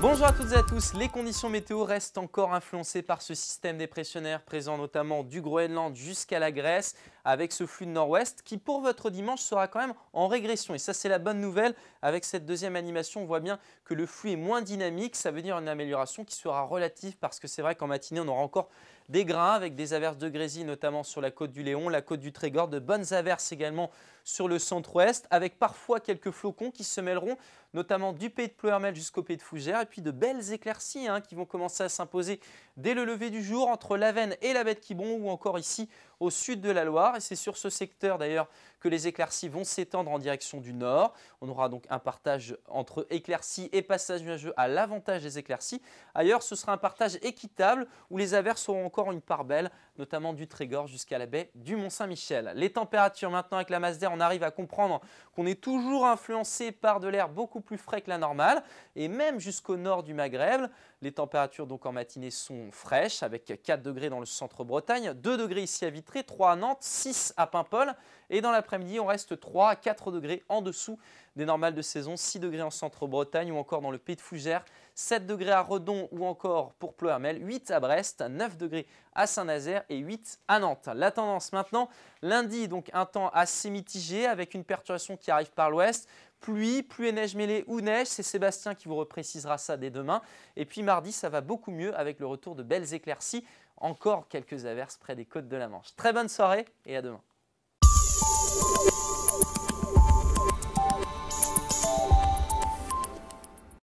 Bonjour à toutes et à tous. Les conditions météo restent encore influencées par ce système dépressionnaire présent notamment du Groenland jusqu'à la Grèce avec ce flux de nord-ouest qui pour votre dimanche sera quand même en régression. Et ça c'est la bonne nouvelle, avec cette deuxième animation on voit bien que le flux est moins dynamique, ça veut dire une amélioration qui sera relative parce que c'est vrai qu'en matinée on aura encore des grains avec des averses de grésil notamment sur la côte du Léon, la côte du Trégor, de bonnes averses également sur le centre-ouest avec parfois quelques flocons qui se mêleront notamment du pays de Ploermel jusqu'au pays de Fougères et puis de belles éclaircies hein, qui vont commencer à s'imposer dès le lever du jour entre l'Avenne et la bête de ou encore ici au sud de la Loire c'est sur ce secteur d'ailleurs que les éclaircies vont s'étendre en direction du nord. On aura donc un partage entre éclaircies et passages nuageux à l'avantage des éclaircies. Ailleurs, ce sera un partage équitable où les averses auront encore une part belle, notamment du Trégor jusqu'à la baie du Mont-Saint-Michel. Les températures maintenant avec la masse d'air, on arrive à comprendre qu'on est toujours influencé par de l'air beaucoup plus frais que la normale et même jusqu'au nord du Maghreb. Les températures donc en matinée sont fraîches avec 4 degrés dans le centre-Bretagne, 2 degrés ici à Vitré, 3 à Nantes, 6 à Paimpol. Et dans l'après-midi, on reste 3 à 4 degrés en dessous des normales de saison, 6 degrés en centre-Bretagne ou encore dans le pays de Fougères, 7 degrés à Redon ou encore pour Ploermel, 8 à Brest, 9 degrés à Saint-Nazaire et 8 à Nantes. La tendance maintenant, lundi donc un temps assez mitigé avec une perturbation qui arrive par l'ouest, pluie, pluie et neige mêlée ou neige. C'est Sébastien qui vous reprécisera ça dès demain. Et puis mardi, ça va beaucoup mieux avec le retour de belles éclaircies. Encore quelques averses près des côtes de la Manche. Très bonne soirée et à demain.